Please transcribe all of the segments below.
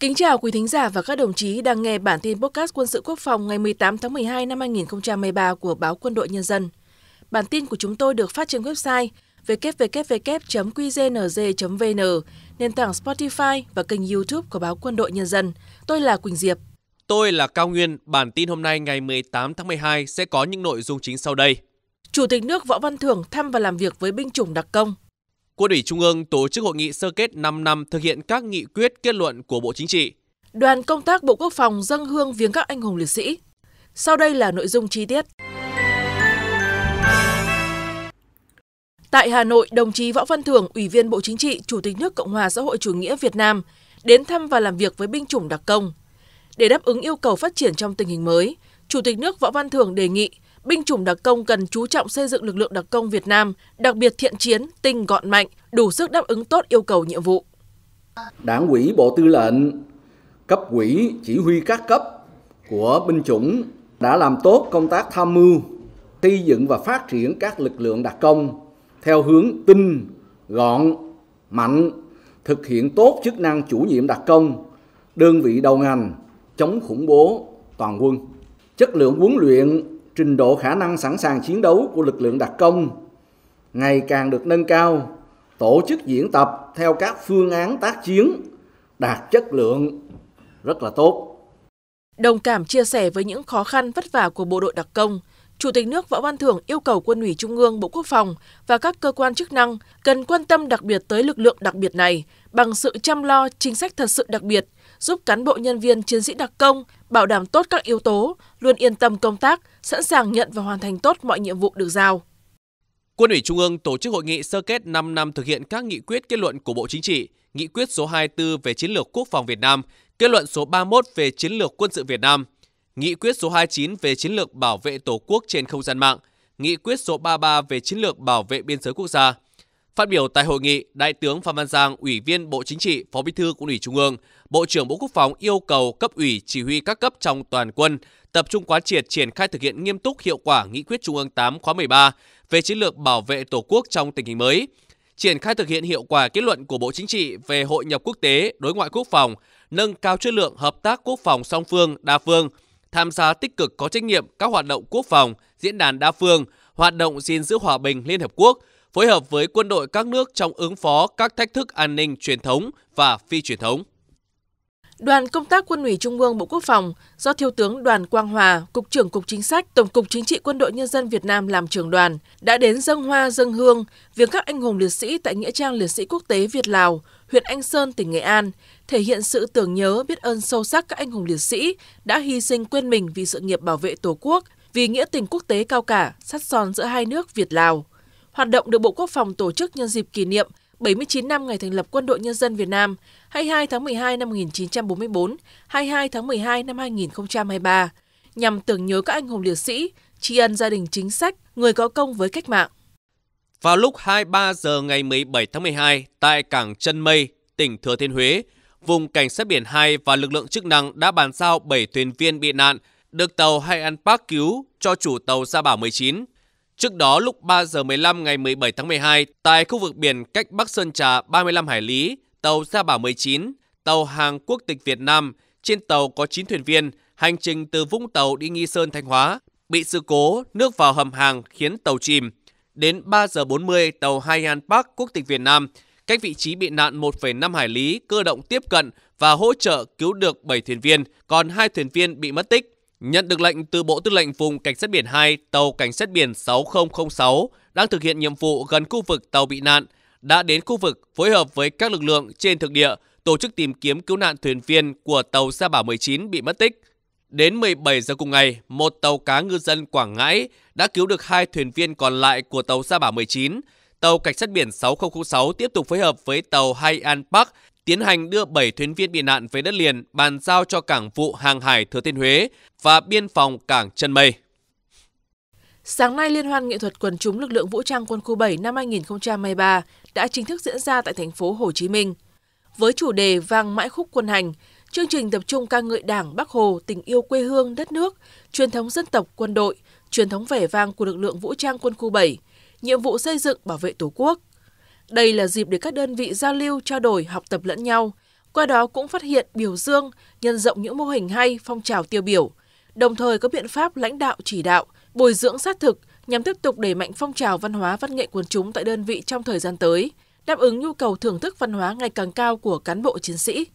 Kính chào quý thính giả và các đồng chí đang nghe bản tin podcast quân sự quốc phòng ngày 18 tháng 12 năm 2023 của báo Quân đội Nhân dân. Bản tin của chúng tôi được phát trên website www.qznz.vn, nền tảng Spotify và kênh YouTube của báo Quân đội Nhân dân. Tôi là Quỳnh Diệp. Tôi là Cao Nguyên. Bản tin hôm nay ngày 18 tháng 12 sẽ có những nội dung chính sau đây. Chủ tịch nước Võ Văn Thưởng thăm và làm việc với binh chủng đặc công Quân ủy Trung ương tổ chức hội nghị sơ kết 5 năm thực hiện các nghị quyết kết luận của Bộ Chính trị. Đoàn công tác Bộ Quốc phòng dâng hương viếng các anh hùng liệt sĩ. Sau đây là nội dung chi tiết. Tại Hà Nội, đồng chí Võ Văn Thưởng, Ủy viên Bộ Chính trị, Chủ tịch nước Cộng hòa xã hội chủ nghĩa Việt Nam, đến thăm và làm việc với binh chủng đặc công. Để đáp ứng yêu cầu phát triển trong tình hình mới, Chủ tịch nước Võ Văn Thưởng đề nghị binh chủng đặc công cần chú trọng xây dựng lực lượng đặc công Việt Nam, đặc biệt thiện chiến, tinh gọn mạnh, đủ sức đáp ứng tốt yêu cầu nhiệm vụ. Đảng ủy Bộ Tư lệnh, cấp ủy chỉ huy các cấp của binh chủng đã làm tốt công tác tham mưu, xây dựng và phát triển các lực lượng đặc công theo hướng tinh, gọn, mạnh, thực hiện tốt chức năng chủ nhiệm đặc công, đơn vị đầu ngành, chống khủng bố toàn quân. Chất lượng huấn luyện, trình độ khả năng sẵn sàng chiến đấu của lực lượng đặc công ngày càng được nâng cao tổ chức diễn tập theo các phương án tác chiến đạt chất lượng rất là tốt. Đồng cảm chia sẻ với những khó khăn vất vả của bộ đội đặc công, Chủ tịch nước Võ Văn Thưởng yêu cầu Quân ủy Trung ương Bộ Quốc phòng và các cơ quan chức năng cần quan tâm đặc biệt tới lực lượng đặc biệt này bằng sự chăm lo chính sách thật sự đặc biệt, giúp cán bộ nhân viên chiến sĩ đặc công bảo đảm tốt các yếu tố, luôn yên tâm công tác, sẵn sàng nhận và hoàn thành tốt mọi nhiệm vụ được giao. Quân ủy Trung ương tổ chức hội nghị sơ kết 5 năm thực hiện các nghị quyết kết luận của Bộ Chính trị, nghị quyết số 24 về chiến lược quốc phòng Việt Nam, kết luận số 31 về chiến lược quân sự Việt Nam, nghị quyết số 29 về chiến lược bảo vệ Tổ quốc trên không gian mạng, nghị quyết số 33 về chiến lược bảo vệ biên giới quốc gia, Phát biểu tại hội nghị, Đại tướng Phan Văn Giang, Ủy viên Bộ Chính trị, Phó Bí thư Quân ủy Trung ương, Bộ trưởng Bộ Quốc phòng yêu cầu cấp ủy chỉ huy các cấp trong toàn quân tập trung quán triệt triển khai thực hiện nghiêm túc hiệu quả nghị quyết Trung ương 8 khóa 13 về chiến lược bảo vệ Tổ quốc trong tình hình mới, triển khai thực hiện hiệu quả kết luận của Bộ Chính trị về hội nhập quốc tế, đối ngoại quốc phòng, nâng cao chất lượng hợp tác quốc phòng song phương, đa phương, tham gia tích cực có trách nhiệm các hoạt động quốc phòng, diễn đàn đa phương, hoạt động gìn giữ hòa bình Liên Hợp Quốc – phối hợp với quân đội các nước trong ứng phó các thách thức an ninh truyền thống và phi truyền thống. Đoàn công tác Quân ủy Trung ương Bộ Quốc phòng do Thiếu tướng Đoàn Quang Hòa, Cục trưởng Cục Chính sách, Tổng cục Chính trị Quân đội Nhân dân Việt Nam làm trưởng đoàn, đã đến dân hoa dân hương viếng các anh hùng liệt sĩ tại Nghĩa trang Liệt sĩ Quốc tế Việt Lào, huyện Anh Sơn, tỉnh Nghệ An, thể hiện sự tưởng nhớ biết ơn sâu sắc các anh hùng liệt sĩ đã hy sinh quên mình vì sự nghiệp bảo vệ Tổ quốc, vì nghĩa tình quốc tế cao cả, sắt son giữa hai nước Việt Lào – Hoạt động được Bộ Quốc phòng tổ chức nhân dịp kỷ niệm 79 năm ngày thành lập Quân đội Nhân dân Việt Nam, 22 tháng 12 năm 1944, 22 tháng 12 năm 2023, nhằm tưởng nhớ các anh hùng liệt sĩ, tri ân gia đình chính sách, người có công với cách mạng. Vào lúc 23 giờ ngày 17 tháng 12 tại cảng Chân Mây, tỉnh Thừa Thiên Huế, vùng cảnh sát biển 2 và lực lượng chức năng đã bàn giao 7 thuyền viên bị nạn được tàu Hay An Park cứu cho chủ tàu Sa Bảo 19 Trước đó lúc 3 giờ 15 ngày 17 tháng 12, tại khu vực biển cách Bắc Sơn Trà 35 hải lý, tàu Sa Bảo 19, tàu hàng quốc tịch Việt Nam, trên tàu có 9 thuyền viên, hành trình từ Vũng Tàu đi Nghi Sơn Thanh Hóa, bị sự cố nước vào hầm hàng khiến tàu chìm. Đến 3 giờ 40, tàu Haiyan Park quốc tịch Việt Nam cách vị trí bị nạn 1,5 hải lý cơ động tiếp cận và hỗ trợ cứu được 7 thuyền viên, còn 2 thuyền viên bị mất tích. Nhận được lệnh từ Bộ Tư lệnh Vùng Cảnh sát biển 2, tàu Cảnh sát biển 6006 đang thực hiện nhiệm vụ gần khu vực tàu bị nạn, đã đến khu vực phối hợp với các lực lượng trên thực địa tổ chức tìm kiếm cứu nạn thuyền viên của tàu Sa Bảo 19 bị mất tích. Đến 17 giờ cùng ngày, một tàu cá ngư dân Quảng Ngãi đã cứu được hai thuyền viên còn lại của tàu Sa Bảo 19. Tàu Cảnh sát biển 6006 tiếp tục phối hợp với tàu Hai An Park tiến hành đưa 7 thuyền viên bị nạn về đất liền bàn giao cho cảng vụ hàng hải Thừa Thiên Huế và biên phòng cảng Chân Mây. Sáng nay, Liên hoan nghệ thuật quần chúng lực lượng vũ trang quân khu 7 năm 2023 đã chính thức diễn ra tại thành phố Hồ Chí Minh. Với chủ đề Vang mãi khúc quân hành, chương trình tập trung ca ngợi Đảng, Bắc Hồ, tình yêu quê hương, đất nước, truyền thống dân tộc, quân đội, truyền thống vẻ vang của lực lượng vũ trang quân khu 7, nhiệm vụ xây dựng bảo vệ Tổ quốc – đây là dịp để các đơn vị giao lưu, trao đổi, học tập lẫn nhau. Qua đó cũng phát hiện biểu dương, nhân rộng những mô hình hay, phong trào tiêu biểu. Đồng thời có biện pháp lãnh đạo chỉ đạo, bồi dưỡng sát thực nhằm tiếp tục đẩy mạnh phong trào văn hóa văn nghệ quần chúng tại đơn vị trong thời gian tới, đáp ứng nhu cầu thưởng thức văn hóa ngày càng cao của cán bộ chiến sĩ.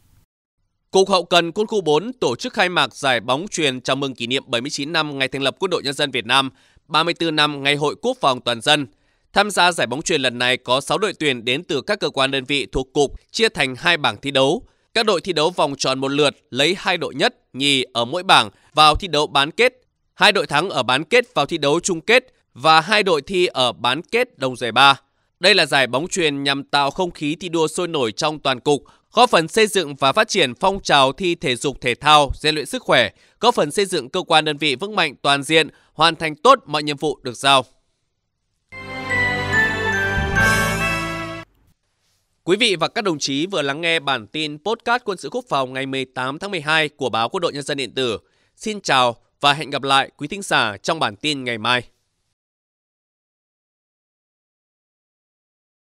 Cục Hậu cần Quân khu 4 tổ chức khai mạc giải bóng truyền chào mừng kỷ niệm 79 năm ngày thành lập Quân đội Nhân dân Việt Nam, 34 năm ngày Hội Quốc phòng Toàn dân – Tham gia giải bóng truyền lần này có 6 đội tuyển đến từ các cơ quan đơn vị thuộc cục chia thành hai bảng thi đấu. Các đội thi đấu vòng tròn một lượt lấy hai đội nhất, nhì ở mỗi bảng vào thi đấu bán kết, hai đội thắng ở bán kết vào thi đấu chung kết và hai đội thi ở bán kết đồng giải ba. Đây là giải bóng truyền nhằm tạo không khí thi đua sôi nổi trong toàn cục, góp phần xây dựng và phát triển phong trào thi thể dục thể thao, rèn luyện sức khỏe, góp phần xây dựng cơ quan đơn vị vững mạnh toàn diện, hoàn thành tốt mọi nhiệm vụ được giao. Quý vị và các đồng chí vừa lắng nghe bản tin podcast quân sự quốc phòng ngày 18 tháng 12 của báo Quân đội Nhân dân điện tử. Xin chào và hẹn gặp lại quý thính giả trong bản tin ngày mai.